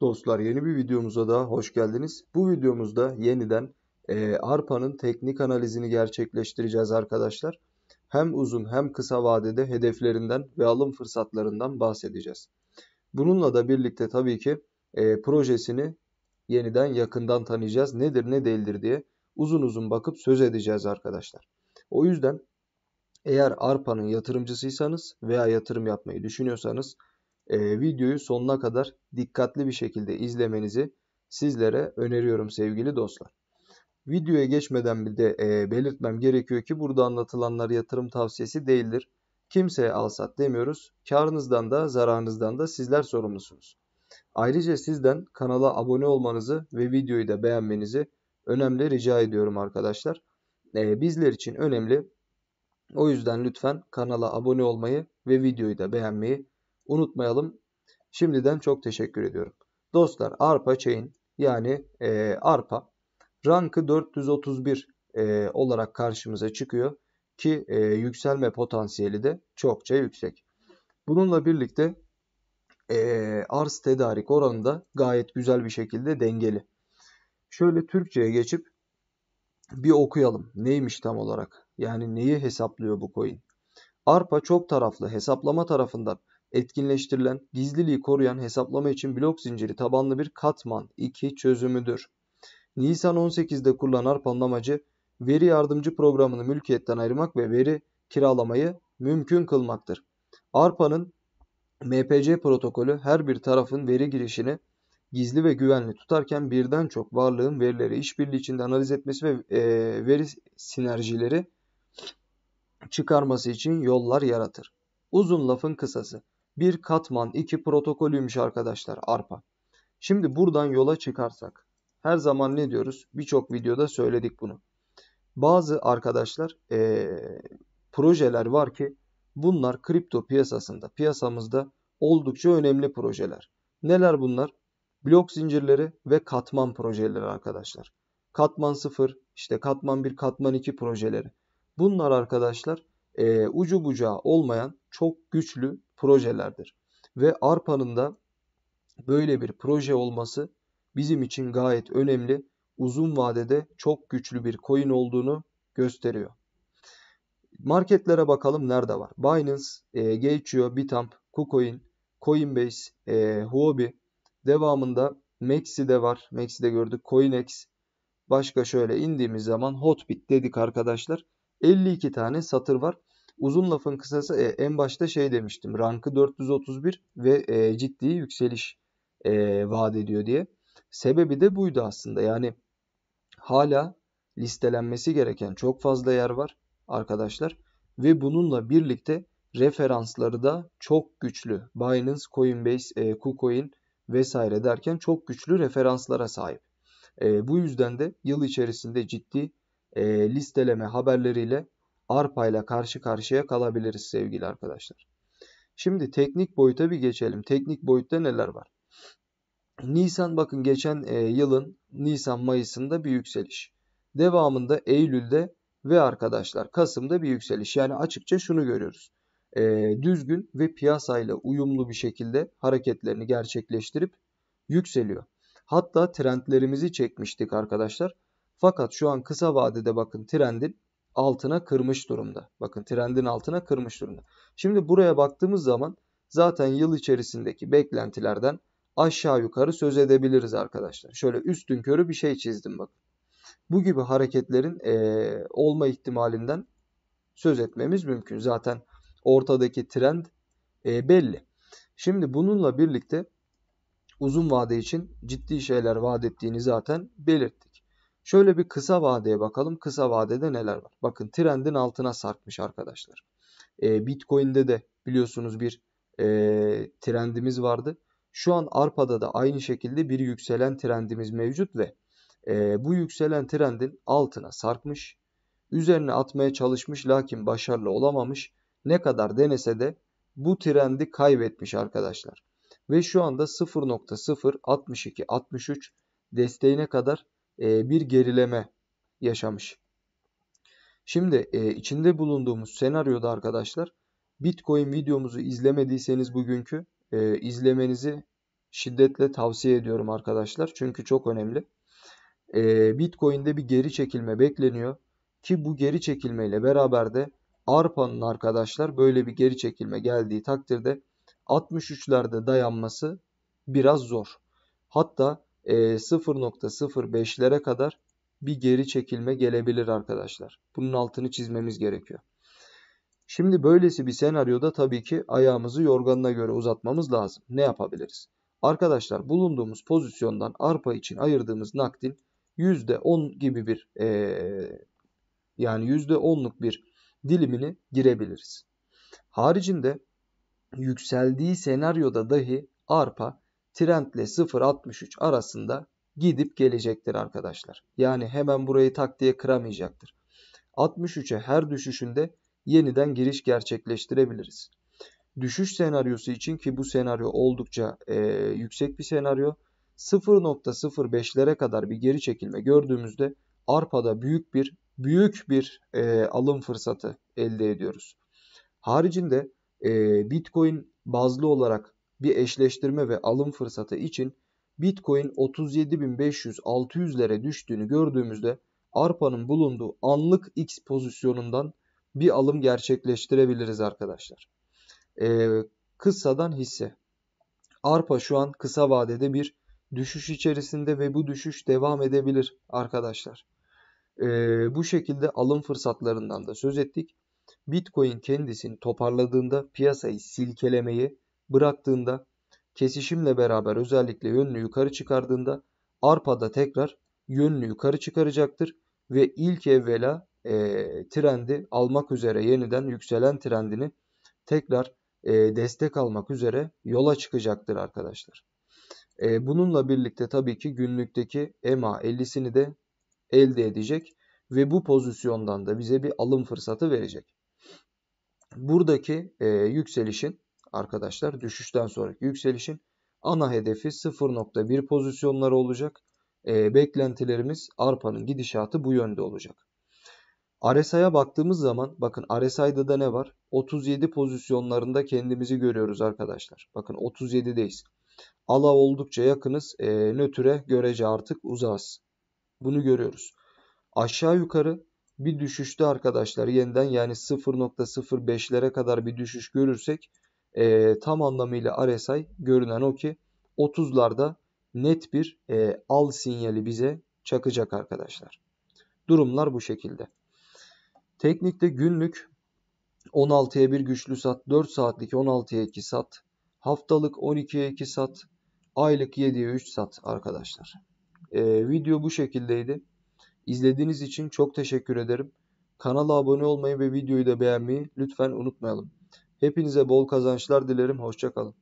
Dostlar yeni bir videomuza da hoş geldiniz. Bu videomuzda yeniden e, arpanın teknik analizini gerçekleştireceğiz arkadaşlar. Hem uzun hem kısa vadede hedeflerinden ve alım fırsatlarından bahsedeceğiz. Bununla da birlikte tabii ki e, projesini yeniden yakından tanıyacağız. Nedir ne değildir diye uzun uzun bakıp söz edeceğiz arkadaşlar. O yüzden eğer arpanın yatırımcısıysanız veya yatırım yapmayı düşünüyorsanız e, videoyu sonuna kadar dikkatli bir şekilde izlemenizi sizlere öneriyorum sevgili dostlar. Videoya geçmeden bir de e, belirtmem gerekiyor ki burada anlatılanlar yatırım tavsiyesi değildir. Kimseye alsat demiyoruz. Karınızdan da zararınızdan da sizler sorumlusunuz. Ayrıca sizden kanala abone olmanızı ve videoyu da beğenmenizi önemli rica ediyorum arkadaşlar. Ee, bizler için önemli. O yüzden lütfen kanala abone olmayı ve videoyu da beğenmeyi unutmayalım. Şimdiden çok teşekkür ediyorum. Dostlar arpa chain yani e, arpa rankı 431 e, olarak karşımıza çıkıyor ki e, yükselme potansiyeli de çokça yüksek. Bununla birlikte e, arz tedarik oranı da gayet güzel bir şekilde dengeli. Şöyle Türkçe'ye geçip bir okuyalım. Neymiş tam olarak? Yani neyi hesaplıyor bu coin? ARPA çok taraflı hesaplama tarafından etkinleştirilen gizliliği koruyan hesaplama için blok zinciri tabanlı bir katman 2 çözümüdür. Nisan 18'de kurulan ARPA'nın amacı veri yardımcı programını mülkiyetten ayırmak ve veri kiralamayı mümkün kılmaktır. ARPA'nın MPC protokolü her bir tarafın veri girişini gizli ve güvenli tutarken birden çok varlığın verileri işbirliği içinde analiz etmesi ve e, veri sinerjileri çıkarması için yollar yaratır. Uzun lafın kısası bir katman iki protokolüymüş arkadaşlar ARPA. Şimdi buradan yola çıkarsak her zaman ne diyoruz? Birçok videoda söyledik bunu. Bazı arkadaşlar e, projeler var ki bunlar kripto piyasasında piyasamızda oldukça önemli projeler. Neler bunlar? Blok zincirleri ve katman projeleri arkadaşlar. Katman 0, işte katman 1, katman 2 projeleri. Bunlar arkadaşlar e, ucu bucağı olmayan çok güçlü projelerdir. Ve ARPA'nın da böyle bir proje olması bizim için gayet önemli. Uzun vadede çok güçlü bir coin olduğunu gösteriyor. Marketlere bakalım nerede var. Binance, e, Gateio, Bitamp, KuCoin, Coinbase, e, Huobi. Devamında Maxi'de var. Maxi'de gördük. CoinEx. Başka şöyle indiğimiz zaman Hotbit dedik arkadaşlar. 52 tane satır var. Uzun lafın kısası e, en başta şey demiştim. Rankı 431 ve e, ciddi yükseliş e, vaat ediyor diye. Sebebi de buydu aslında. Yani hala listelenmesi gereken çok fazla yer var arkadaşlar. Ve bununla birlikte referansları da çok güçlü. Binance, Coinbase, e, KuCoin vesaire derken çok güçlü referanslara sahip. E, bu yüzden de yıl içerisinde ciddi e, listeleme haberleriyle arpa ile karşı karşıya kalabiliriz sevgili arkadaşlar. Şimdi teknik boyuta bir geçelim. Teknik boyutta neler var? Nisan bakın geçen e, yılın Nisan-Mayıs'ında bir yükseliş. Devamında Eylül'de ve arkadaşlar Kasım'da bir yükseliş. Yani açıkça şunu görüyoruz. E, düzgün ve piyasayla uyumlu bir şekilde hareketlerini gerçekleştirip yükseliyor. Hatta trendlerimizi çekmiştik arkadaşlar. Fakat şu an kısa vadede bakın trendin altına kırmış durumda. Bakın trendin altına kırmış durumda. Şimdi buraya baktığımız zaman zaten yıl içerisindeki beklentilerden aşağı yukarı söz edebiliriz arkadaşlar. Şöyle üstün körü bir şey çizdim bakın. Bu gibi hareketlerin e, olma ihtimalinden söz etmemiz mümkün. Zaten ortadaki trend e, belli. Şimdi bununla birlikte uzun vade için ciddi şeyler vaat ettiğini zaten belirtti. Şöyle bir kısa vadeye bakalım. Kısa vadede neler var? Bakın trendin altına sarkmış arkadaşlar. E, Bitcoin'de de biliyorsunuz bir e, trendimiz vardı. Şu an Arpa'da da aynı şekilde bir yükselen trendimiz mevcut ve e, bu yükselen trendin altına sarkmış. Üzerine atmaya çalışmış lakin başarılı olamamış. Ne kadar denese de bu trendi kaybetmiş arkadaşlar. Ve şu anda 0.062-63 desteğine kadar e, bir gerileme yaşamış. Şimdi e, içinde bulunduğumuz senaryoda arkadaşlar Bitcoin videomuzu izlemediyseniz bugünkü e, izlemenizi şiddetle tavsiye ediyorum arkadaşlar. Çünkü çok önemli. Bitcoin'de bir geri çekilme bekleniyor. Ki bu geri çekilmeyle beraber de ARPA'nın arkadaşlar böyle bir geri çekilme geldiği takdirde 63'lerde dayanması biraz zor. Hatta 0.05'lere e, kadar bir geri çekilme gelebilir arkadaşlar. Bunun altını çizmemiz gerekiyor. Şimdi böylesi bir senaryoda tabii ki ayağımızı yorganına göre uzatmamız lazım. Ne yapabiliriz? Arkadaşlar bulunduğumuz pozisyondan arpa için ayırdığımız nakdin %10 gibi bir e, yani %10'luk bir dilimini girebiliriz. Haricinde yükseldiği senaryoda dahi arpa Trendle 0.63 arasında gidip gelecektir arkadaşlar. Yani hemen burayı tak diye kıramayacaktır. 63'e her düşüşünde yeniden giriş gerçekleştirebiliriz. Düşüş senaryosu için ki bu senaryo oldukça e, yüksek bir senaryo 0.05'lere kadar bir geri çekilme gördüğümüzde arpada büyük bir büyük bir e, alım fırsatı elde ediyoruz. Haricinde e, Bitcoin bazlı olarak bir eşleştirme ve alım fırsatı için Bitcoin 37.500-600'lere düştüğünü gördüğümüzde arpanın bulunduğu anlık X pozisyonundan bir alım gerçekleştirebiliriz arkadaşlar. Ee, kıssadan hisse. Arpa şu an kısa vadede bir düşüş içerisinde ve bu düşüş devam edebilir arkadaşlar. Ee, bu şekilde alım fırsatlarından da söz ettik. Bitcoin kendisini toparladığında piyasayı silkelemeyi bıraktığında kesişimle beraber özellikle yönünü yukarı çıkardığında arpa da tekrar yönünü yukarı çıkaracaktır ve ilk evvela e, trendi almak üzere yeniden yükselen trendini tekrar e, destek almak üzere yola çıkacaktır arkadaşlar. E, bununla birlikte tabii ki günlükteki EMA 50'sini de elde edecek ve bu pozisyondan da bize bir alım fırsatı verecek. Buradaki e, yükselişin arkadaşlar düşüşten sonraki yükselişin ana hedefi 0.1 pozisyonları olacak. E, beklentilerimiz arpanın gidişatı bu yönde olacak. RSI'ya baktığımız zaman bakın RSI'da da ne var? 37 pozisyonlarında kendimizi görüyoruz arkadaşlar. Bakın 37'deyiz. Ala oldukça yakınız. E, nötre görece artık uzağız. Bunu görüyoruz. Aşağı yukarı bir düşüşte arkadaşlar yeniden yani 0.05'lere kadar bir düşüş görürsek e, tam anlamıyla RSI görünen o ki 30'larda net bir e, al sinyali bize çakacak arkadaşlar. Durumlar bu şekilde. Teknikte günlük 16'ya 1 güçlü sat, 4 saatlik 16'ya 2 sat, haftalık 12'ye 2 sat, aylık 7'ye 3 sat arkadaşlar. Ee, video bu şekildeydi. İzlediğiniz için çok teşekkür ederim. Kanala abone olmayı ve videoyu da beğenmeyi lütfen unutmayalım. Hepinize bol kazançlar dilerim. Hoşçakalın.